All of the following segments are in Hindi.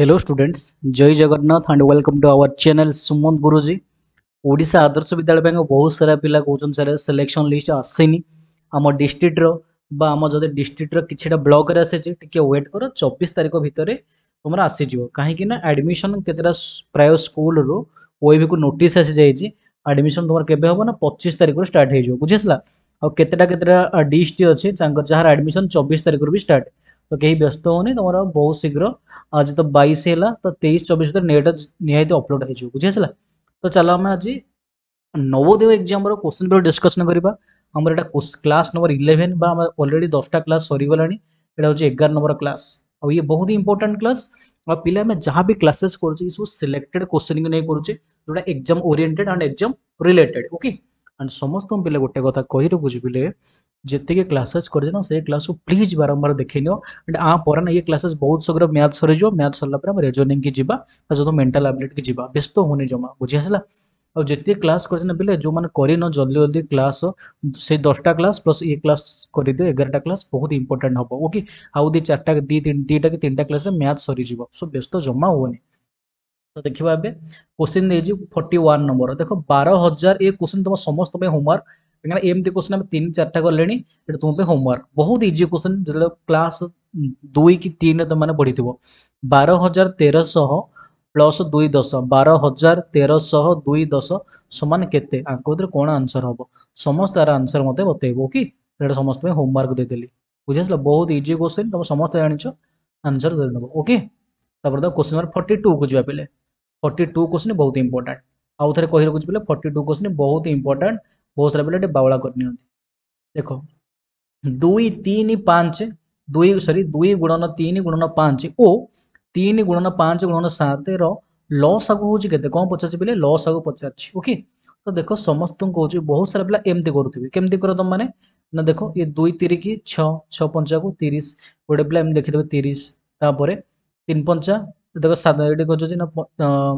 हेलो स्टूडेंट्स जय Jagannath and welcome to our channel Sumant Guruji ओडा आदर्श विद्यालय बैंक बहुत सारा पिला कौन सर सिलेक्शन लिस्ट आसनी आम डिस्ट्रिक्टर বা আমার যদি ডিস্ট্রিক্টর কিছুটা ব্লকরে আসিছে টিকিয়ে ওয়েট কর চব্বিশ তারিখ ভিতরে তোমার আসিযোগ কাহিঁকি না আডমিশন কেতটা প্রায় স্কুলর ওইভিকু নোটিস আসি যাই আডমিশন তোমার কেবে হব না পঁচিশ তারিখর স্টার্ট হয়ে যাব বুঝি আসলা আউ কেতটা কেতটা ডিস্ট অছে যার আডমিশন চব্বিশ তারিখর বি স্টার্ট તો કેહી ବ୍ୟସ୍ତ હોને તમારો બહુ શીઘ્ર આજે તો 22 હેલા તો 23 24 ଭିତରେ નેટ નિહાયતે અપલોડ હે જીવ બુઝી હસલા તો ચાલો અમે આજે નવોદય એક્ઝામ રો ક્વેશ્ચન પેપર ડિસ્કશન કરીબા ଆମର ଏଇଟା କ୍ଲାସ୍ ନମ୍ବର ଇଲେଭେନ୍ ବା ଆମର ଅଲରେଡ଼ି ଦଶଟା କ୍ଲାସ୍ ସରିଗଲାଣି ଏଇଟା ହେଉଛି ଏଗାର ନମ୍ବର କ୍ଲାସ୍ ଆଉ ଇଏ ବହୁତ ଇମ୍ପୋର୍ଟାଣ୍ଟ କ୍ଲାସ୍ ଆଉ ପିଲା ଆମେ ଯାହା ବି କ୍ଲାସେସ୍ କରୁଛୁ ଏସବୁ ସିଲେକ୍ଟେଡ୍ କୋଶ୍ଚିନିଂ ନେଇ କରୁଛେ ଯେଉଁଟା exam oriented and exam related okay and समस्त पे गोटे कथा कही रखुले जितकी क्लासेस कर क्लास को प्लीज बारंबार देखे नियो एंड आ पर ये क्लासेस बहुत शीघ्र मैथ सर जो मैथ सरला रेजोनिंग की जी जो मेन्टाल आबिलिटी की जी व्यस्त होने जमा बुझी आसा और जितकी क्लास कर बिल्कुल जो मैंने कर जल्दी जल्दी क्लास से दसटा क्लास प्लस ये क्लास कर दिए एगारटा क्लास बहुत इंपोर्टां हम ओके आउ दी चार दीटा कि तीन टाइम क्लास मैथ सरीज सो व्यस्त जमा हुए তো ଦେଖିବା ଏବେ क्वेश्चन ଦେଇଛି 41 ନମ୍ବର ଦେଖ 12000 ଏ क्वेश्चन ତମ ସମସ୍ତ ପାଇଁ ହୋମୱାର୍କ କାହିଁକିନା ଏମିତି क्वेश्चन ଆମେ ତିନି ଚାରିଟା କଲେଣି ଏଟା ତୁମ ପାଇଁ ହୋମୱାର୍କ ବହୁତ ଇଜି क्वेश्चन ଯେତେବେଳେ କ୍ଲାସ୍ ଦୁଇ କି ତିନିରେ ତମମାନେ ପଢ଼ିଥିବ ବାର ହଜାର ତେରଶହ ପ୍ଲସ୍ ଦୁଇ ଦଶ ବାର ହଜାର ତେରଶହ ଦୁଇ ଦଶ ସମାନ କେତେ ଆଙ୍କ ଭିତରେ କ'ଣ ଆନ୍ସର ହେବ ସମସ୍ତେ ଏହାର ଆନ୍ସର ମୋତେ ବତେଇବ କି ଏଇଟା ସମସ୍ତ ପାଇଁ ହୋମୱାର୍କ ଦେଇଦେଲି ବୁଝିଆସିଲା ବହୁତ ଇଜି କ୍ୱେଶ୍ଚିନ୍ ତମେ ସମସ୍ତେ ଜାଣିଛ ଆନ୍ସର ଦେଇଦେବ ଓକେ ତାପରେ ତ କ୍ୱେଶ୍ଚିନ୍ ନମ୍ବର ଫର୍ଟି ଟୁକୁ ଯିବା ପିଲେ ଫର୍ଟି ଟୁ କୋଶ୍ଚିନ୍ ବହୁତ ଇମ୍ପୋର୍ଟାଣ୍ଟ ଆଉ ଥରେ କହି ରଖୁଛି ବୋଲେ ଫର୍ଟି ଟୁ କୋଶ୍ଚିନ୍ ବହୁତ ଇମ୍ପୋର୍ଟାଣ୍ଟ ବହୁତ ସାରା ପିଲା ଟିକେ ବାଉଳା କରିନିଅନ୍ତି ଦେଖ ଦୁଇ ତିନି ପାଞ୍ଚ ଦୁଇ ସରି ଦୁଇ ଗୁଣନ ତିନି ଗୁଣନ ପାଞ୍ଚ ଓ ତିନି ଗୁଣନ ପାଞ୍ଚ ଗୁଣନ ସାତର ଲସ୍ ଆଗକୁ ହେଉଛି କେତେ କ'ଣ ପଚାରିଛି ବୋଲେ ଲସ୍ ଆଗକୁ ପଚାରିଛି ଓକେ ତ ଦେଖ ସମସ୍ତଙ୍କୁ କହୁଛି ବହୁତ ସାରା ପିଲା ଏମିତି କରୁଥିବେ କେମିତି କର ତୁମମାନେ ନା ଦେଖ ଇଏ ଦୁଇ ତିରିକି ଛଅ ଛଅ ପଞ୍ଚାକୁ ତିରିଶ ଗୋଟେ ପିଲା ଏମିତି ଦେଖିଦେବେ ତିରିଶ ତାପରେ ତିନି ପଞ୍ଚା ଦେଖ ଏଇଠି କରିଦେଉଛି ନା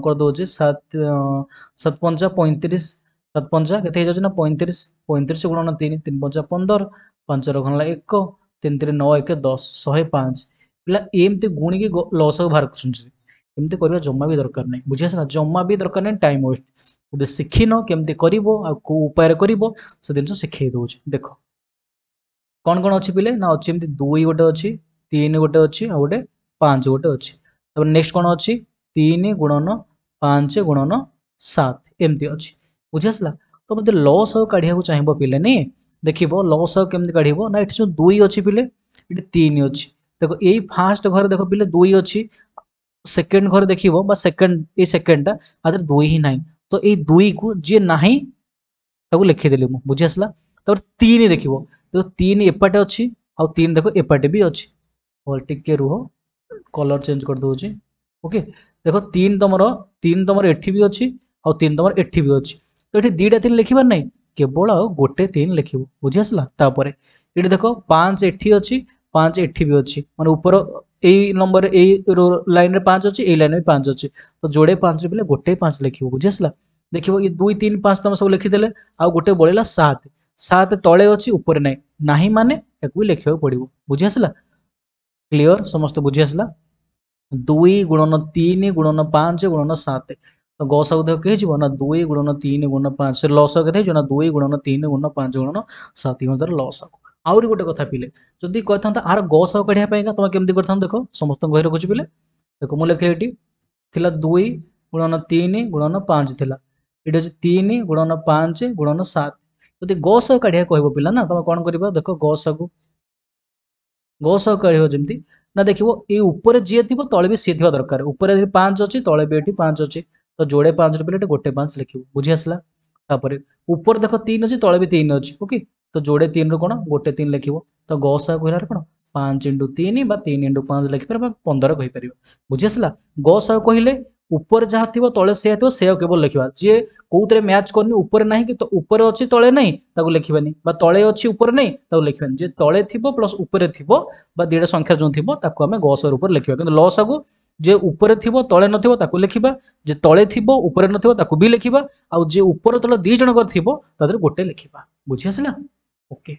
କରିଦେଉଛି ସାତ ସାତ ପଞ୍ଚା ପଇଁତିରିଶ ସାତ ପଞ୍ଚା କେତେ ହେଇଯାଉଛି ନା ପଇଁତିରିଶ ପଇଁତିରିଶ ଗୁଣନ ତିନି ତିନି ପଞ୍ଚା ପନ୍ଦର ପାଞ୍ଚର ଘଣଲା ଏକ ତିନି ତିନି ନଅ ଏକ ଦଶ ଶହେ ପାଞ୍ଚ ପିଲା ଏମିତି ଗୁଣିକି ଲସ୍କୁ ବାହାର କରୁଛନ୍ତି ଏମିତି କରିବା ଜମା ବି ଦରକାର ନାହିଁ ବୁଝିଆସିଲା ଜମା ବି ଦରକାର ନାହିଁ ଟାଇମ୍ ୱେଷ୍ଟ ଯଦି ଶିଖିନ କେମିତି କରିବ ଆଉ କେଉଁ ଉପାୟରେ କରିବ ସେ ଜିନିଷ ଶିଖେଇ ଦେଉଛି ଦେଖ କ'ଣ କ'ଣ ଅଛି ପିଲେ ନା ଅଛି ଏମିତି ଦୁଇ ଗୋଟେ ଅଛି ତିନି ଗୋଟେ ଅଛି ଆଉ ଗୋଟେ ପାଞ୍ଚ ଗୋଟେ ଅଛି नेक्स्ट कौन अच्छी तीन गुणन पांच गुणन सात एमती अच्छी बुझीसला तो मतलब लस आउ का चाहे पिले नहीं देख लस आउ कम काढ़ ना ये जो दुई अच्छी पिले ये तीन अच्छी देख ये फास्ट घर देख पिले दुई अच्छी सेकेंड घर देख सेकेंड ये दुई ही ना तो ये दुई को जी ना लिखीदेली मुझे बुझीसला तीन देख देख तीन एपटे अच्छी आन देख एपटे भी अच्छी हल रुह कलर चेंज कर दूसरी ओके देख तीन तुम तीन तुम एटी भी अच्छी आन तुम एटी भी अच्छी तो ये दीटा तीन लिखे ना केवल आ गोटे तीन लिख बुझीसला देख पाँच एटी अच्छी पाँच एटी भी अच्छी मान उपर यही नंबर ये लाइन में पाँच अच्छी लाइन में पाँच अच्छी तो जोड़े पाँच बोले गोटे पाँच लिख बुझीसला देख दुई तीन पाँच तुम सब लिखीदे आ गोटे बढ़ला सात सात तले अच्छी उपरे ना ना मानने लिखा पड़ो बुझीसला କ୍ଲିଅର ସମସ୍ତେ ବୁଝି ଆସିଲା ଦୁଇ ଗୁଣନ ତିନି ଗୁଣନ ପାଞ୍ଚ ଗୁଣନ ସାତ ତ ଗସାଉ ଦେହ କିଏ ହେଇଯିବ ନା ଦୁଇ ଗୁଣନ ତିନି ଗୁଣନ ପାଞ୍ଚ ଲସ କେତେ ହେଇଯିବ ନା ଦୁଇ ଗୁଣନ ତିନି ଗୁଣନ ପାଞ୍ଚ ଗୁଣନ ସାତ ହଜାର ଲସ ଆହୁରି ଗୋଟେ କଥା ପିଲେ ଯଦି କହିଥାନ୍ତା ଆର ଗସାଉ କାଢ଼ିବା ପାଇଁକା ତମେ କେମିତି କରିଥାନ୍ତ ଦେଖ ସମସ୍ତଙ୍କୁ କହି ରଖୁଛି ପିଲେ ଦେଖ ମୁଁ ଲେଖିଲି ଏଠି ଥିଲା ଦୁଇ ଗୁଣନ ତିନି ଗୁଣନ ପାଞ୍ଚ ଥିଲା ଏଠି ହେଉଛି ତିନି ଗୁଣନ ପାଞ୍ଚ ଗୁଣନ ସାତ ଯଦି ଗସାଉ କାଢ଼ିବା କହିବ ପିଲା ନା ତମେ କ'ଣ କରିବ ଦେଖ ଗସାକୁ गौश कैढ़ जमी ना देखो ये जी थी तले भी सी थी दरकार उपरे पाँच अच्छी तले भी ये पाँच अच्छे तो जोड़े पाँच रुपये गोटे पाँच लिख बुझी आसला उपर देख तीन अच्छी तले भी तीन अच्छी ओके तो जोड़े तीन रु कौ गोटे तीन लिख तो गौशा कह रहा कौन पाँच इंटु तीन तीन इंटु पांच लिखिपर पंदर कहीपर बुझी आसला गौशा कहले ऊपर जहाँ थी तले से केवल लिखा जी कौरे मैच करनी उपर ना कि उपर अच्छे तले ना लिखवानी ते अच्छी उपर ना लिखवानी जी तले थी प्लस उपरे थी दीटा संख्या जो थोड़ा गस रूपर लिखा कि लस आगे जे उपरे थी तले ना लिखा जे तले थी उपरे ना भी लिखा आज ऊपर तले दीज कर गोटे लिखा बुझी आसला ओके okay.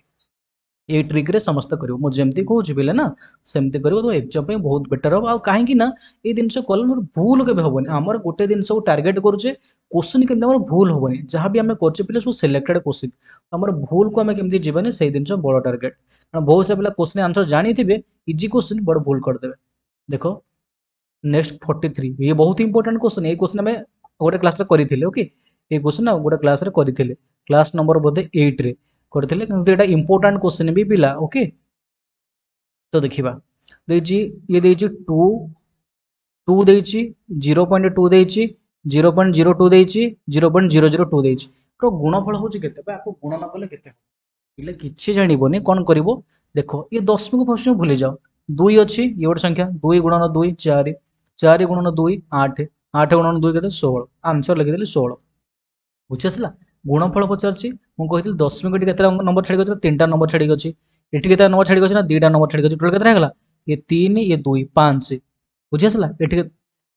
ଏଇ ଟ୍ରିକ୍ରେ ସମସ୍ତେ କରିବ ମୁଁ ଯେମିତି କହୁଛି ପିଲା ନା ସେମିତି କରିବ ତ ଏକ୍ଜାମ୍ ପାଇଁ ବହୁତ ବେଟର୍ ହେବ ଆଉ କାହିଁକି ନା ଏଇ ଜିନିଷ କଲେ ମୋର ଭୁଲ କେବେ ହେବନି ଆମର ଗୋଟେ ଜିନିଷକୁ ଟାର୍ଗେଟ୍ କରୁଛେ କୋଶ୍ଚିନ୍ କେମିତି ଆମର ଭୁଲ ହେବନି ଯାହା ବି ଆମେ କରୁଛେ ପିଲା ସବୁ ସିଲେକ୍ଟେଡ୍ କୋଶ୍ଚିନ୍ ଆମର ଭୁଲକୁ ଆମେ କେମିତି ଯିବାନି ସେଇ ଜିନିଷ ବଡ଼ ଟାର୍ଗେଟ୍ କାରଣ ବହୁତ ସାରା ପିଲା କୋଶ୍ଚିନ୍ ଆନ୍ସର୍ ଜାଣିଥିବେ ଇଜି କୋଶ୍ଚିନ୍ ବଡ଼ ଭୁଲ କରିଦେବେ ଦେଖ ନେକ୍ସଟ ଫର୍ଟି ଥ୍ରୀ ଇଏ ବହୁତ ଇମ୍ପୋର୍ଟାଣ୍ଟ କୋଶ୍ଚିନ୍ ଏଇ କୋଶ୍ଚିନ୍ ଆମେ ଗୋଟେ କ୍ଲାସ୍ରେ କରିଥିଲେ ଓକେ ଏଇ କୋଶ୍ଚିନ୍ ଆଉ ଗୋଟେ କ୍ଲାସ୍ରେ କରିଥିଲେ କ୍ଲାସ୍ ନମ୍ବର ବୋଧେ ଏଇଟ୍ରେ करते क्वेश्चन तो भी पिला ओके तो देखा ये टू टू दे जीरो पॉइंट टू दे जीरो पॉइंट जीरो टू दे zero point zero zero two दे गुणफल हूँ के गुण नक कले पे कौन कर देख ये दशमिक प्रश्न भूली जाओ दुई अच्छी ये गोटे संख्या दुई गुणन दुई चार चार गुणन दुई आठ आठ गुणन दुई के षोह आनसर लिखीदे षोह बुझी आसला गुणफल पचारि दशमी गोटी नंबर छाड़ अच्छे तीन टाइम नंबर छाड़ अच्छे ये नंबर छाड़ गई ना दुटा नंबर छाड़ गई टोटल कैसे रहेगा ये तीन ये दुई पाँच बुझीसला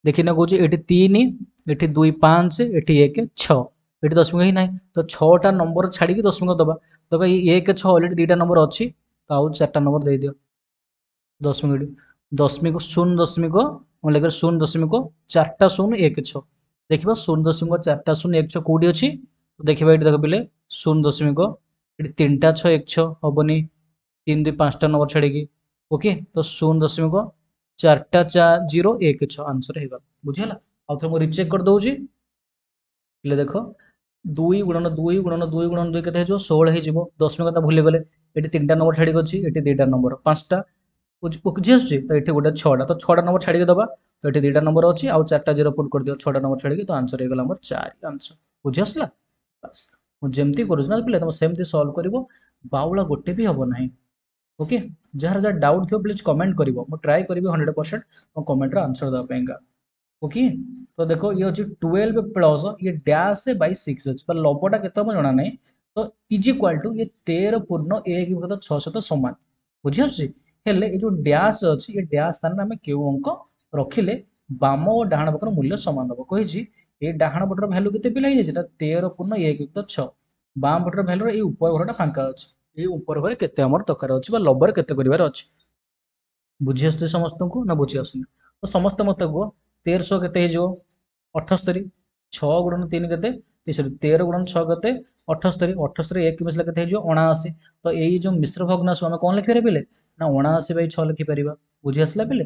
देखने कौन ये तीन ये दुई पाँच ये एक छि दशमी ही ना तो छटा नंबर छाड़ी दशमी को दबा तो कह एक छलरेडी दुईटा नंबर अच्छी तो आज चार नंबर दे दि दशमी दशमी को शून्य दशमी को मैंने लिखे शून्य दशमी को चार्टा शून्य एक छ देख शून्य दशमी को चार्टा शून्य एक छोटी अच्छी ଦେଖିବା ଏଠି ଦେଖ ପିଲେ ଶୂନ ଦଶମିକ ଏଠି ତିନିଟା ଛଅ ଏକ ଛଅ ହେବନି ତିନି ଦୁଇ ପାଞ୍ଚଟା ନମ୍ବର ଛାଡ଼ିକି ଓକେ ତ ଶୂନ ଦଶମିକ ଚାରିଟା ଚା ଜିରୋ ଏକ ଛଅ ଆନ୍ସର ହେଇଗଲା ବୁଝିହେଲା ଆଉ ଥରେ ମୁଁ ରିଚେକ୍ କରିଦେଉଛି ପିଲେ ଦେଖ ଦୁଇ ଗୁଣନ ଦୁଇ ଗୁଣନ ଦୁଇ ଗୁଣନ ଦୁଇ କେତେ ହେଇଯିବ ଷୋହଳ ହେଇଯିବ ଦଶମିକ କଥା ଭୁଲିଗଲେ ଏଠି ତିନିଟା ନମ୍ବର ଛାଡ଼ିକି ଅଛି ଏଠି ଦୁଇଟା ନମ୍ବର ପାଞ୍ଚଟା ବୁଝିଆସୁଛି ତ ଏଠି ଗୋଟେ ଛଅଟା ତ ଛଅଟା ନମ୍ବର ଛାଡ଼ିକି ଦେବା ତ ଏଠି ଦୁଇଟା ନମ୍ବର ଅଛି ଆଉ ଚାରିଟା ଜିରୋ ପୁଟ୍ କରିଦିଅ ଛଅଟା ନମ୍ବର ଛାଡ଼ିକି ତ ଆନ୍ସର ହେଇଗଲା ଆମର ଚାରି ଆନ୍ସର ବୁଝିଆସିଲା ବାସ୍ ମୁଁ ଯେମିତି କରୁଛି ନା ପିଲା ତୁମେ ସେମିତି ସଲ୍ଭ କରିବ ବାଉଳା ଗୋଟେ ବି ହେବ ନାହିଁ ଓକେ ଯାହାର ଯାହା ଡାଉଟ୍ ଥିବ ପ୍ଲିଜ୍ କମେଣ୍ଟ କରିବ ମୁଁ ଟ୍ରାଏ କରିବି ହଣ୍ଡ୍ରେଡ଼ ପରସେଣ୍ଟ ମୋ କମେଣ୍ଟର ओके तो देखो ये हूँ ट्वेल्व प्लस ये डैश बै सिक्स अच्छे लबटा के जना ना तो इज इक्वाल टू ये तेरह पूर्ण एक छत सामान बुझे ये जो डैश अच्छे ये डैश स्थान आम क्यों अंक रखिले बाम और डाण पाखर मूल्य सामान हम कही এই ଡାହାଣ ପଟର ଭ୍ୟାଲୁ କେତେ ପିଲା ହେଇଯାଇଛି ନା ତେର ପୂର୍ଣ୍ଣ ଏକ ଯୁକ୍ତ ଛଅ ବାମ ପଟର ଭ୍ୟାଲୁର ଏଇ ଉପର ଘରଟା ଫାଙ୍କା ଅଛି ଏଇ ଉପର ଘରେ କେତେ ଆମର ଦରକାର ଅଛି ବା ଲବର କେତେ କରିବାର ଅଛି ବୁଝି ଆସୁଛି ସମସ୍ତଙ୍କୁ ନା ବୁଝି ଆସୁନି ତ ସମସ୍ତେ ମୋତେ କୁହ ତେରଶହ କେତେ ହେଇଯିବ ଅଠସ୍ତରୀ ଛଅ ଗୁଣନ ତିନି କେତେ ସରି ତେର ଗୁଣନ ଛଅ କେତେ ଅଠସ୍ତରୀ ଅଠସ୍ତରୀ ଏକ ମିଶିଲେ କେତେ ହେଇଯିବ ଅଣାଅଶୀ ତ ଏଇ ଯେଉଁ ମିଶ୍ର ଭଗ୍ନାଂଶ ଆମେ କ'ଣ ଲେଖିପାରିବା ପିଲେ ନା ଅଣାଅଶୀ ବାଇ ଛଅ ଲେଖିପାରିବା ବୁଝି ଆସିଲା ପିଲେ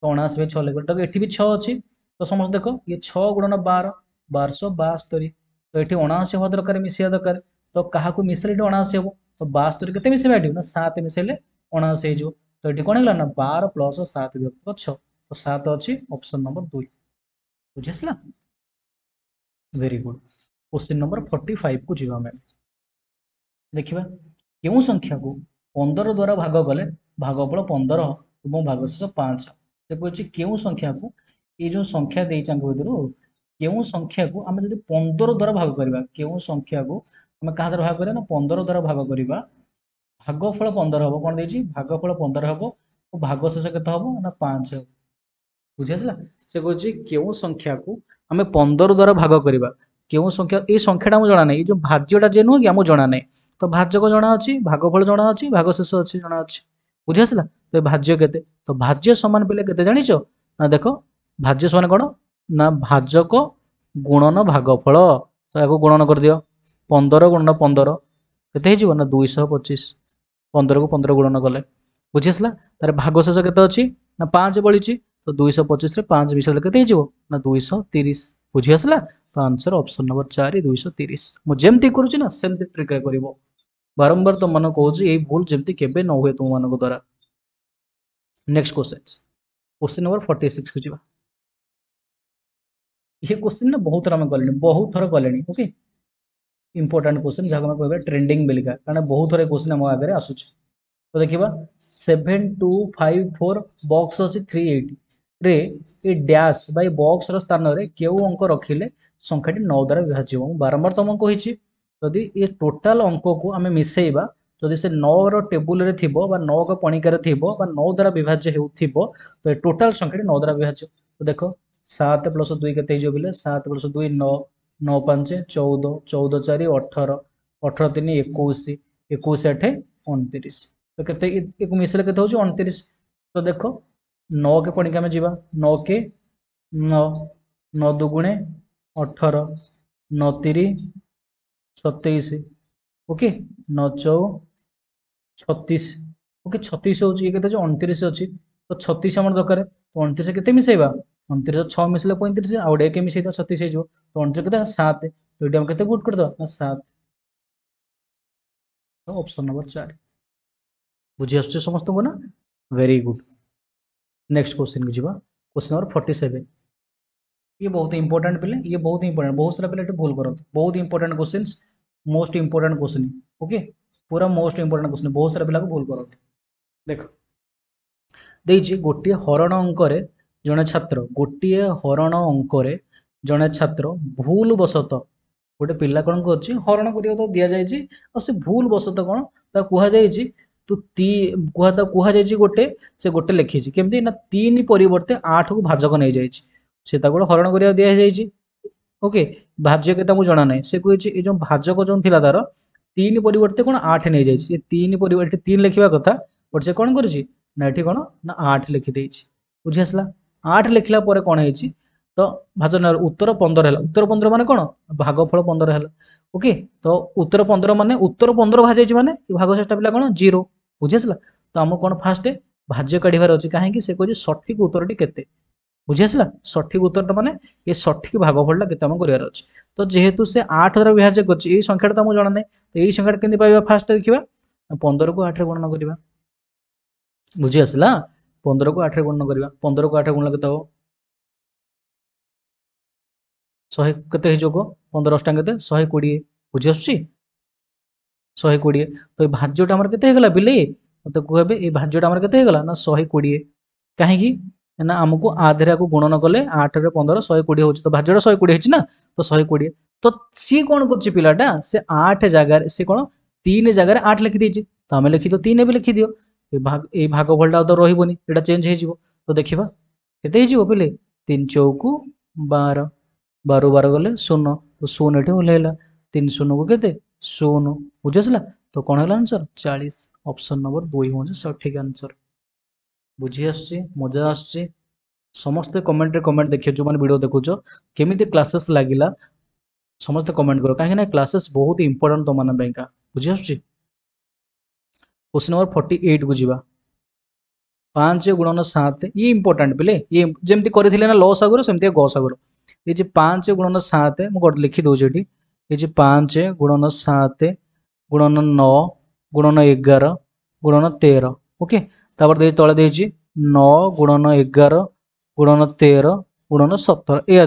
ତ ଅଣାଅଶୀ ବାଇ ଛଅ ଲେଖିପାରିବା ତ ଏଠି ବି ଛଅ ଅଛି तो समस्त देखो ये छः गुणन बार बारश बास्तरी तो ये अणाशी हवा दरकार मिसिया दरकार तो क्या मिसले अणाशी हे तो बास्तरी के मिसवा ना सात मिसले अणाशी हो तो ये कौन है ना बार प्लस सात व्यक्त छ तो सात अच्छी ऑप्शन नंबर दुई बुझी आसला very good question number forty five को जीवा आम देखा क्यों संख्या को पंदर द्वारा भाग कले भागफल पंदर और तो भागशेष पाँच से तो कहते क्यों संख्या को ଏ ଯେଉଁ ସଂଖ୍ୟା ଦେଇଛି ତାଙ୍କ ଭିତରୁ କେଉଁ ସଂଖ୍ୟାକୁ ଆମେ ଯଦି ପନ୍ଦର ଦ୍ୱାରା ଭାଗ କରିବା କେଉଁ ସଂଖ୍ୟାକୁ ଆମେ କାହା ଦ୍ୱାରା ଭାଗ କରିବା ନା ପନ୍ଦର ଦ୍ୱାରା ଭାଗ କରିବା ଭାଗଫଳ ପନ୍ଦର ହେବ କ'ଣ ଦେଇଛି ଭାଗଫଳ ପନ୍ଦର ହେବ ଓ ଭାଗ ଶେଷ କେତେ ହେବ ନା ପାଞ୍ଚ ହେବ ବୁଝି ଆସିଲା ସେ କହୁଛି କେଉଁ ସଂଖ୍ୟାକୁ ଆମେ ପନ୍ଦର ଦ୍ୱାରା ଭାଗ କରିବା କେଉଁ ସଂଖ୍ୟା ଏଇ ସଂଖ୍ୟାଟା ଆମକୁ ଜଣାନାହିଁ ଯେଉଁ ଭାଜ୍ୟଟା ଯେ ନୁହଁ କି ଆମକୁ ଜଣା ନାହିଁ ତ ଭାଜ୍ୟକ ଜଣା ଅଛି ଭାଗଫଳ ଜଣା ଅଛି ଭାଗ ଶେଷ ଅଛି ଜଣା ଅଛି ବୁଝି ଆସିଲା ତ ଭାଜ୍ୟ କେତେ ତ ଭାଜ୍ୟ ସମାନ ପିଲେ କେତେ ଜାଣିଛ ନା ଦେଖ ଭାଜ୍ୟ ସମାନ କ'ଣ ନା ଭାଜକ ଗୁଣନ ଭାଗଫଳ ତ ଏହାକୁ ଗୁଣନ କରିଦିଅ ପନ୍ଦର ଗୁଣନ ପନ୍ଦର କେତେ ହେଇଯିବ ନା ଦୁଇଶହ ପଚିଶ ପନ୍ଦରକୁ ପନ୍ଦର ଗୁଣନ କଲେ ବୁଝି ଆସିଲା ତାର ଭାଗଶେଷ କେତେ ଅଛି ନା ପାଞ୍ଚ ବଳିଛି ତ ଦୁଇଶହ ପଚିଶରେ ପାଞ୍ଚ ମିଶାଇଲେ କେତେ ହେଇଯିବ ନା ଦୁଇଶହ ତିରିଶ ବୁଝି ଆସିଲା ତ ଆନ୍ସର ଅପସନ୍ ନମ୍ବର ଚାରି ଦୁଇଶହ ତିରିଶ ମୁଁ ଯେମିତି କରୁଛି ନା ସେମିତି ଟ୍ରିକ୍ରେ କରିବ ବାରମ୍ବାର ତୁମମାନଙ୍କୁ କହୁଛି ଏଇ ଭୁଲ ଯେମିତି କେବେ ନ ହୁଏ ତୁମମାନଙ୍କ ଦ୍ୱାରା next question question number forty six को जी ये क्वेश्चन ना बहुत थर आम कले बहुत थर कले ओके इम्पोर्टाट क्वेश्चन जहाँ कह ट्रेंडिंग बेलिका कारण बहुत थर क्वेश्चन आम आगे आसूँ तो देखा सेभेन टू फाइव फोर बक्स अच्छे थ्री एट्रे ये डैश बा बक्सर स्थान में क्यों अंक रखिले संख्याटी तो नौ द्वारा विभाज्य हो बारंबार तुमको कही जदि ये टोटाल अंक को आम मिसेवा जदि से नौर टेबुल थी नौ पणिकार थी नौ द्वारा विभाज्य हो तो ये टोटाल संख्या नौ द्वारा विभाज्य तो देख ସାତ ପ୍ଲସ୍ ଦୁଇ କେତେ ହେଇଯିବ ବୋଲେ ସାତ ପ୍ଲସ୍ ଦୁଇ ନଅ ନଅ ପାଞ୍ଚ ଚଉଦ ଚଉଦ ଚାରି ଅଠର ଅଠର ତିନି ଏକୋଇଶ ଏକୋଇଶ ଆଠ ଅଣତିରିଶ ତ କେତେ ଏକୁ ମିଶାଇଲେ କେତେ ହେଉଛି ଅଣତିରିଶ ତ ଦେଖ ନଅ କେ ପଣିକି ଆମେ ଯିବା ନଅ କେ ନଅ ନଅ ଦୁଗୁଣେ ଅଠର ନଅ ତିରି ସତେଇଶ ଓକେ ନଅ ଚଉ ଛତିଶ ଓକେ ଛତିଶ ହେଉଛି ଇଏ କେତେ ଅଛି ଅଣତିରିଶ ଅଛି ତ ଛତିଶ ଆମର ଦରକାର ତ ଅଣତିରିଶ କେତେ ମିଶାଇବା ଅଣତିରିଶ छः मिसा पैंतीस ଆଉ गए एक ମିଶେଇଦେବା ସତେଇଶ ହେଇଯିବ ତ ଅଣତିରିଶ କେତେ ସାତ ଦୁଇଟି ଆମେ କେତେ ଗୁଟ୍ କରିଦେବା ନା ସାତ ଅପସନ୍ ନମ୍ବର ଚାରି ବୁଝି ଆସୁଛି ସମସ୍ତଙ୍କୁ समस्त को ना very good next question number forty seven ये बहुत इंपॉर्टेंट पे ये बहुत इंपॉर्टेंट बहुत सारा पे भूल करते बहुत important question most important question okay पूरा मोस्ट इंपॉर्टेंट क्वेश्चन बहुत सारा पिला भूल करते देख दे गोटे हरण अंक ଜଣେ ଛାତ୍ର ଗୋଟିଏ ହରଣ ଅଙ୍କରେ ଜଣେ ଛାତ୍ର ଭୁଲବଶତଃ ଗୋଟେ ପିଲା କ'ଣ କରୁଛି ହରଣ କରିବାକୁ ତ ଦିଆଯାଇଛି ଆଉ ସେ ଭୁଲବଶତଃ କ'ଣ ତାକୁ କୁହାଯାଇଛି ତୁ ତି କୁହା ତାକୁ କୁହାଯାଇଛି ଗୋଟେ ସେ ଗୋଟେ ଲେଖିଛି କେମିତି ନା ତିନି ପରିବର୍ତ୍ତେ ଆଠକୁ ଭାଜକ ନେଇଯାଇଛି ସେ ତାକୁ ଗୋଟେ ହରଣ କରିବାକୁ ଦିଆଯାଇଛି ଓକେ ଭାଜ୍ୟ କେତେ ଆମକୁ ଜଣା ନାହିଁ ସେ କହିଛି ଏ ଯେଉଁ ଭାଜକ ଯେଉଁ ଥିଲା ତାର ତିନି ପରିବର୍ତ୍ତେ କ'ଣ ଆଠ ନେଇଯାଇଛି ଏ ତିନି ପରିବର୍ତ୍ତେ ତିନି ଲେଖିବା କଥା ବଟ୍ ସେ କ'ଣ କରିଛି ନା ଏଠି କ'ଣ ନା ଆଠ ଲେଖିଦେଇଛି ବୁଝି ଆସିଲା আট লেখিলা পরে କ'ଣ ହେଇଛି ତ ଭାଜନାର ଉତ୍ତର ପନ୍ଦର ହେଲା ଉତ୍ତର ପନ୍ଦର ମାନେ କ'ଣ ଭାଗଫଳ ପନ୍ଦର ହେଲା ଓକେ ତ ଉତ୍ତର ପନ୍ଦର ମାନେ ଉତ୍ତର ପନ୍ଦର ଭାଯାଇଛି ମାନେ ଭାଗଶେଷଟା ପିଲା କ'ଣ ଜିରୋ ବୁଝିଆସିଲା ତ ଆମକୁ କ'ଣ ଫାଷ୍ଟ ଭାଜ୍ୟ କାଢ଼ିବାର ଅଛି କାହିଁକି ସେ କହୁଛି ସଠିକ୍ ଉତ୍ତରଟି କେତେ বুঝিয়াছিলা সঠিক উত্তরটা মানে এই সঠিক ভাগফলটা কেতে আমার করিবার অছে তো যেহেতু সে আট দ্বারা বিভাজ্য করছে এই সংখ্যাটা তো আমার জানা নাই তো এই সংখ্যাটা কেমনি পাইবা ফার্স্ট দেখিবা পনেরো কু আটরে গণনা করিবা বুঝি আসলা ପନ୍ଦରକୁ ଆଠରେ ଗୁଣନ କରିବା ପନ୍ଦରକୁ ଆଠ ଗୁଣନ କେତେ ହେବ ଶହେ କେତେ ହେଇଯିବ କୁହ ପନ୍ଦର ଅଷ୍ଟା କେତେ ଶହେ କୋଡ଼ିଏ ବୁଝିଆସୁଛି ଶହେ କୋଡ଼ିଏ ତ ଏ ଭାଜ୍ୟଟା ଆମର କେତେ ହେଇଗଲା ବିଲେଇ ମୋତେ କୁହାବେ ଏ ଭାଜ୍ୟଟା ଆମର କେତେ ହେଇଗଲା ନା ଶହେ କୋଡ଼ିଏ କାହିଁକି ନା ଆମକୁ ଆଧେରାକୁ ଗୁଣନ କଲେ ଆଠରେ ପନ୍ଦର ଶହେ କୋଡ଼ିଏ ହେଉଛି ତ ଭାଜ୍ୟଟା ଶହେ କୋଡ଼ିଏ ହେଇଛି ନା ତ ଶହେ କୋଡ଼ିଏ ତ ସିଏ କ'ଣ କରୁଛି ପିଲାଟା ସେ ଆଠ ଜାଗାରେ ସେ କ'ଣ ତିନି ଜାଗାରେ ଆଠ ଲେଖିଦେଇଛି ତ ଆମେ ଲେଖିଦିଅ ତିନି ଏବେ ଲେଖିଦିଅ ଏଇ ଭାଗ ଭଳିଟା ଆଉ ତ ରହିବନି ଏଇଟା ଚେଞ୍ଜ ହେଇଯିବ ତ ଦେଖିବା କେତେ ହେଇଯିବ ପିଲେ ତିନି ଚଉକୁ ବାର ବାର ବାର ଗଲେ ଶୂନ ତ ଶୂନ ଏଠି ଓହ୍ଲାଇଲା ତିନି ଶୂନକୁ କେତେ ଶୂନ ବୁଝି ଆସିଲା ତ କ'ଣ ହେଲା ଆନ୍ସର ଚାଳିଶ ଅପସନ୍ ନମ୍ବର ଦୁଇ ହେଉଛି ସଠିକ୍ ଆନ୍ସର ବୁଝି ଆସୁଛି ମଜା ଆସୁଛି ସମସ୍ତେ କମେଣ୍ଟରେ କମେଣ୍ଟ ଦେଖିବ ଯେଉଁମାନେ ଭିଡ଼ିଓ ଦେଖୁଛ କେମିତି କ୍ଲାସେସ୍ ଲାଗିଲା ସମସ୍ତେ କମେଣ୍ଟ କର କାହିଁକି ନା କ୍ଲାସେସ୍ ବହୁତ ଇମ୍ପୋର୍ଟାଣ୍ଟ ତୁମମାନଙ୍କ ପାଇଁକା ବୁଝି ଆସୁଛି क्वेश्चन नंबर फोर्टी एट को जी पाँच गुणन सात ये इंपोर्टाट पे ये जमी करते ना लस आगुरी सेमती गस आगुरी ये पाँच गुणन सात मुझे लिखिदे ये ये पाँच गुणन सात गुणन नौ गुणन एगार गुणन तेर ओके तापर तले दे नौ गुणन एगार गुणन तेर गुणन सतर या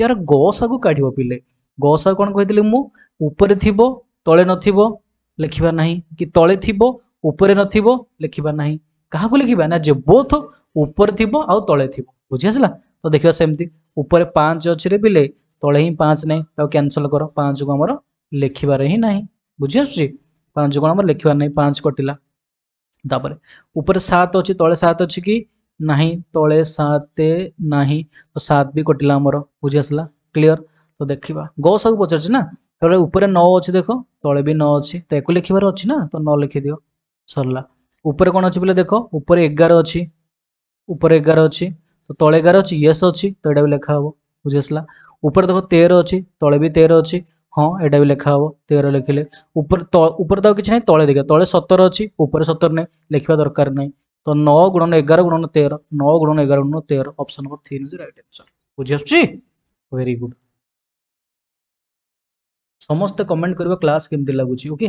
यार गसा को काढ़ पे गसा कौन कही मुझे तले न लिखा ना कि तले थे निखा ना क्या लिखा ना जे बोथ उपर थी आले थी बुझीसला तो देखा सेमती उपर पाँच अच्छे बिले तले ही पाँच ना तो क्यासल कर पाँच को आम लिखे ही ना बुझी पाँच को लिखा ना पाँच कटिला तापर उपर सात अच्छे तले सात अच्छे कि ना तले सात ना तो सात भी कटिला आमर बुझीसला क्लीअर तो देखा गौ सब पचार तेरे उपर न अच्छे देख तले भी न अच्छी तो एक लिखे अच्छी ना तो न लिखिद सरला उपर कौन अच्छी बोले देख उपर एगार अच्छी उपर एगार अच्छी तो तले एगार अच्छी येस अच्छी तो यहाँ भी लिखा हे बुझीसला उपर देख तेर अच्छी तले भी तेर अच्छी हाँ यहाँ भी लिखा हे तेर लिखले उपर तो किसी ना तले देखा तले सतर अच्छी उपर सतर नहीं लिखा दरकार नहीं तो नौ गुणन एगार गुणन तेर नौ गुणन एगार गुणन तेर अपसन थी रईट आंसर बुझी वेरी गुड समस्ते कमेंट कर क्लास केमती लगुच ओके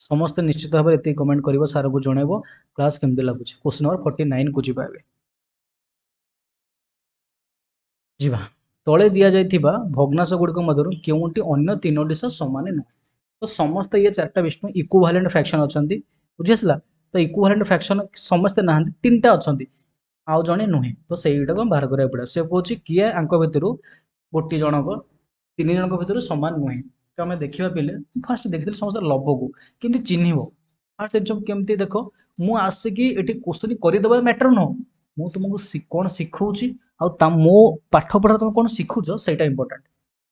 समस्ते निश्चित भाव ये कमेंट कर सार को जनइब क्लास केमती लगुच क्वेश्चन नंबर फर्टी नाइन को जी जीवा तले दि जा भग्नाश गुड़िकर केनोटी सामने नुह तो समस्त ये चार्टा विष्णु इक्वाट फ्रैक्शन अच्छा बुझीसला तो इक्वाट फ्रैक्शन समस्ते नहांटा अच्छा आउ जे नुहे तो सही बाहर करा पड़ा से कहे किए आंक भितर गोटी जनक तीन जन भर सामान नुहे तो आम देखा पे फास्ट देखी समस्त लब को कमी चिन्ह फास्ट जिन कमी देख मु आसिकी क्वेश्चन करदे मैटर नुह मु तुमको कौन शिखी आो पाठपढ़ा तुम कौन शिखु से इम्पोर्टाट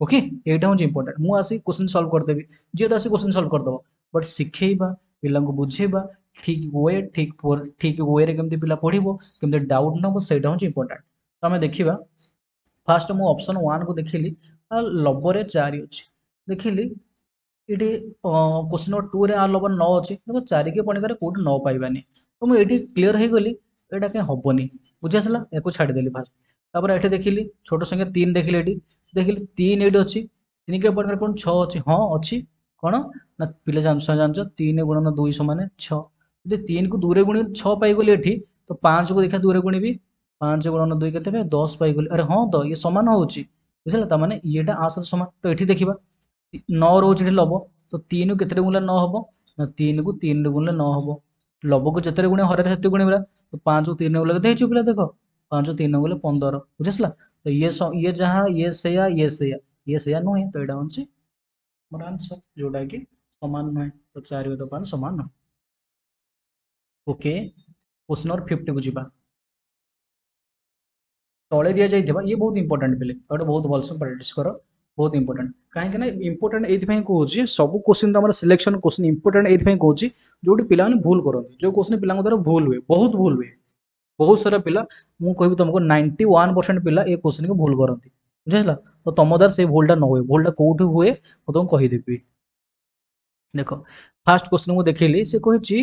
ओके ये हूँ इंपोर्टाट मुझे क्वेश्चन सल्व करदेवि जी तो आस क्वेश्चन सल्व करदेव बट शिखेबा पिला बुझे ठीक वे ठीक ठीक वे कमी पिला पढ़व कम डाउट नाब से इम्पोर्टाट तो आम देखा फास्ट मुझे अप्सन वन को देखिली লବରେ ଚାରି ଅଛି ଦେଖିଲି ଏଠି କୋଶ୍ଚିନ୍ ନମ୍ବର ଟୁରେ ଆ ଲବ ନଅ ଅଛି ଦେଖ ଚାରିକି ପଣିକରେ କେଉଁଠି ନ ପାଇବାନି ତ ମୁଁ ଏଇଠି କ୍ଲିଅର ହେଇଗଲି ଏଇଟା କାଇଁ ହବନି ବୁଝି ଆସିଲା ୟାକୁ ଛାଡ଼ିଦେଲି ଫାଷ୍ଟ ତାପରେ ଏଠି ଦେଖିଲି ଛୋଟ ସଂଖ୍ୟା ତିନି ଦେଖିଲି ଏଠି ଦେଖିଲି ତିନି ଏଇଠି ଅଛି ତିନି କେ ପଣିକରେ କ'ଣ ଛଅ ଅଛି ହଁ ଅଛି କ'ଣ ନା ପିଲା ଜାଣିଛ ଜାଣିଛ ତିନି ଗୁଣନ ଦୁଇ ସମାନ ଛଅ ଯଦି ତିନିକୁ ଦୁଇରେ ଗୁଣିବି ଛଅ ପାଇଗଲି ଏଠି ତ ପାଞ୍ଚକୁ ଦେଖିବା ଦୁଇରେ ଗୁଣିବି ପାଞ୍ଚ ଗୁଣନ ଦୁଇ କେତେ ପାଇ ଦଶ ପାଇଗଲି ଆରେ ହଁ ତ ଇଏ ସମାନ ହେଉଛି बुझे मैंने ये आठ तो ये देखा नौ रोज लब तो तीन के गुणिले न हम ना तीन को तीन गुणिले न हम लब को जिते गुणे हर से गुणे तो पांच को तीन गुणा देखो पाला देख पांच तीन गुणे पंदर बुझेसा तो ये ये जहाँ ये से ये से ये से नुहे तो यहाँ हूँ मोर आंसर जोटा कि सामान नुहे तो चार सामान नुह ओके क्वेश्चन नंबर फिफ्टी को जी तले दि जाए ये बहुत इंपोर्टां पे गोटे बहुत भलसे प्राक्ट कर बहुत इंपोर्टां कहीं इंपोर्टां ये कौन सब क्वेश्चन तो आम सिलेक्शन क्वेश्चन इंपोर्टां ये कौन जो पे भूल करते जो क्वेश्चन पिला द्वारा तो भूल हुए बहुत भूल हुए बहुत सारा पिला मुझे कह तुमको नाइंटी वन परसेंट पिला ये क्वेश्चन को भूल करती बुझे तो तुम द्वारा से भूलटा न हुए भूलटा कौटी हुए मुझे तो तुमको कहीदेवी देख फास्ट क्वेश्चन को देखे से कहे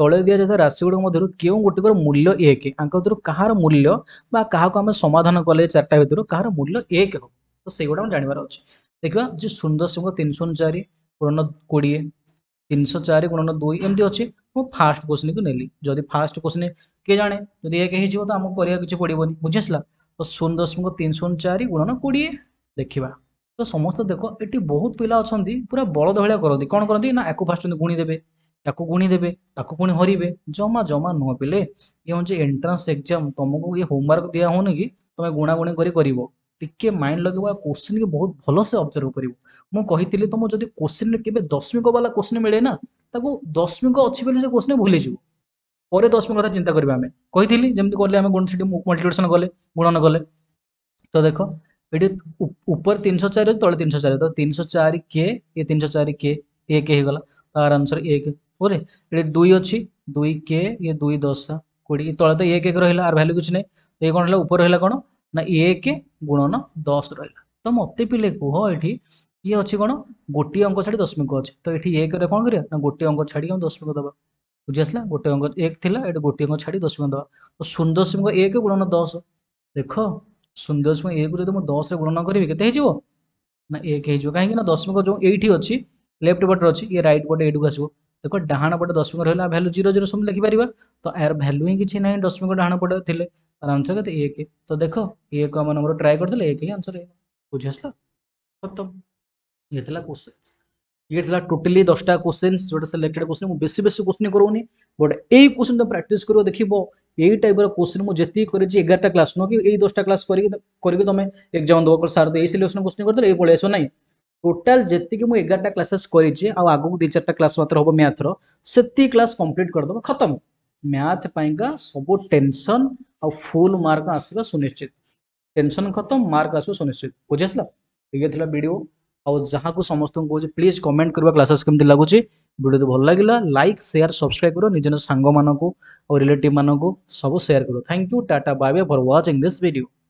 ତଳେ ଦିଆଯାଇଥିବା ରାଶିଗୁଡ଼ିକ ମଧ୍ୟରୁ କେଉଁ ଗୋଟିକର ମୂଲ୍ୟ ଏକ ଆଙ୍କ ଭିତରୁ କାହାର ମୂଲ୍ୟ ବା କାହାକୁ ଆମେ ସମାଧାନ କଲେ ଚାରିଟା ଭିତରୁ କାହାର ମୂଲ୍ୟ ଏକ ହେବ ତ ସେଇଗୁଡ଼ା ଆମେ ଜାଣିବାର ଅଛି ଦେଖିବା ଯେ ଶୂନ ଦଶମିକ ତିନି ଶୂନ ଚାରି ଗୁଣନ କୋଡ଼ିଏ ତିନିଶହ ଚାରି ଗୁଣନ ଦୁଇ ଏମିତି ଅଛି ମୁଁ ଫାଷ୍ଟ କୋଶ୍ଚିନ୍କୁ ନେଲି ଯଦି ଫାଷ୍ଟ କୋଶ୍ଚିନ୍ କିଏ ଜାଣେ ଯଦି ଏକ ହେଇଯିବ ତ ଆମକୁ କରିବାକୁ କିଛି ପଡ଼ିବନି ବୁଝିଆସିଲା ତ ଶୂନ ଦଶମିକ ତିନି ଶୂନ ଚାରି ଗୁଣନ କୋଡ଼ିଏ ଦେଖିବା ତ ସମସ୍ତେ ଦେଖ ଏଠି ବହୁତ ପିଲା ଅଛନ୍ତି ପୁରା ବଳଦ ଭଳିଆ କରନ୍ତି କ'ଣ କରନ୍ତି ନା ୟାକୁ ଫାଷ୍ଟ ଗୁଣିଦେବେ या गुणी देवे पुणी हर जमा जमा नुह पिले ये हूँ एंट्रान्स एक्जाम तुमको ये होमवर्क दि हो कि तुम गुणागुणी कर टे माइंड लगे क्वेश्चन की बहुत भलसे अब्जर्व कर मुझे तुम जो क्वेश्चन में केवे दशमिक वाला क्वेश्चन मिले ना ताको दशमिक अच्छी से क्वेश्चन भूली जीव पर दशमिक कथा चिंता करें कही जमी कले गुण से मल्टिटेसन कले गुणन कले तो देख ये ऊपर तीन सौ चार तेल तीन सौ चार तो तीन सौ चार के ये तीन सौ चार के एक आंसर एक ওরে ଏଠି ଦୁଇ ଅଛି ଦୁଇ କେ ଇଏ ଦୁଇ ଦଶ କୋଡ଼ିଏ ତଳେ ତ ଏକ ଏକ ରହିଲା ଆର ଭାଲ୍ୟୁ କିଛି ନାହିଁ ଇଏ କ'ଣ ରହିଲା ଉପରେ ରହିଲା କ'ଣ ନା ଏକ ଗୁଣନ ଦଶ ରହିଲା ତ ମୋତେ ପିଲେ କୁହ ଏଠି ଇଏ ଅଛି କ'ଣ ଗୋଟିଏ ଅଙ୍କ ଛାଡ଼ି ଦଶମିକ ଅଛି ତ ଏଠି ଏକରେ କ'ଣ କରିବା ନା ଗୋଟିଏ ଅଙ୍କ ଛାଡ଼ିକି ଆମେ ଦଶମିକ ଦେବା ବୁଝି ଆସିଲା ଗୋଟେ ଅଙ୍କ ଏକ ଥିଲା ଏଠି ଗୋଟିଏ ଅଙ୍କ ଛାଡ଼ି ଦଶମିକ ଦେବା ତ ଶୂନ ଦଶମିକ ଏକ ଗୁଣନ ଦଶ ଦେଖ ଶୂନ ଦଶମିକ ଏକକୁ ଯଦି ମୁଁ ଦଶରେ ଗୁଣନ କରିବି କେତେ ହେଇଯିବ ନା ଏକ ହେଇଯିବ କାହିଁକି ନା ଦଶମିକ ଯେଉଁ ଏଇଠି ଅଛି ଲେଫ୍ଟ ପଟରେ ଅଛି ଇଏ ରାଇଟ୍ ପଟେ ଏଇଠିକୁ ଆସିବ ଦେଖ ଡାହାଣ ପଟେ ଦଶମିକ ରହିଲା ଭ୍ୟାଲୁ ଜିରୋ ଜିରୋ ସବୁ ଲେଖିପାରିବା ତ ଏହାର ଭ୍ୟାଲୁ ହିଁ କିଛି ନାହିଁ ଦଶମିକ ଡାହାଣ ପଟେ ଥିଲେ ତାର ଆନ୍ସର କେତେ ଏକ ତ ଦେଖ ଏକ ଆମ ନମ୍ବର ଟ୍ରାଏ କରିଥିଲେ ଏକ ହିଁ ଆନ୍ସର ବୁଝି ଆସିଲା ଖତମ ଇଏ ଥିଲା କୋଶ୍ଚିନ୍ସ ଇଏ ଥିଲା ଟୋଟାଲି ଦଶଟା କୋଶ୍ଚିନ୍ସ ଯୋଉଟା ସିଲେକ୍ଟେଡ୍ କୋଶ୍ଚିନ୍ ମୁଁ ବେଶୀ ବେଶୀ କୋଶ୍ଚିନ୍ କରୁନି ବଟ୍ ଏଇ କୋଶ୍ଚିନ୍ଟା ପ୍ରାକ୍ଟିସ୍ କରିବ ଦେଖିବ ଏଇ ଟାଇପ୍ର କୋଶ୍ଚିନ୍ ମୁଁ ଯେତିକି କରିଛି ଏଗାରଟା କ୍ଲାସ୍ ନୁହଁ କି ଏଇ ଦଶଟା କ୍ଲାସ୍ କରିକି କରିକି ତମେ ଏକ୍ଜାମ୍ ଦେବ ସାର୍ ତ ଏଇ ସିଲେକ୍ସନ୍ କୋଶ୍ଚିନ୍ କରିଥିଲେ ଏଇ ପଳେଇ ଆସିବ ନାହିଁ टोटाल जी मुझे एगारटा क्लासेस करे दि चार क्लास मात्र हम मैथ्र से क्लास कम्प्लीट करदे खत्म मैथ पाई का सब टेनसन आल मार्क आसवा सुनिश्चित टेनसन खत्म मार्क आसवा सुनिश्चित बुझेसा ये थी भिड आ समस्त कहे प्लीज कमेंट करवा क्लासेस कमी लगुच भिडियो भल लगे लाइक सेयार सब्सक्राइब कर निज सांग रिलेट मानक सब सेयार कर थैंक यू टाटा bye bye for watching this video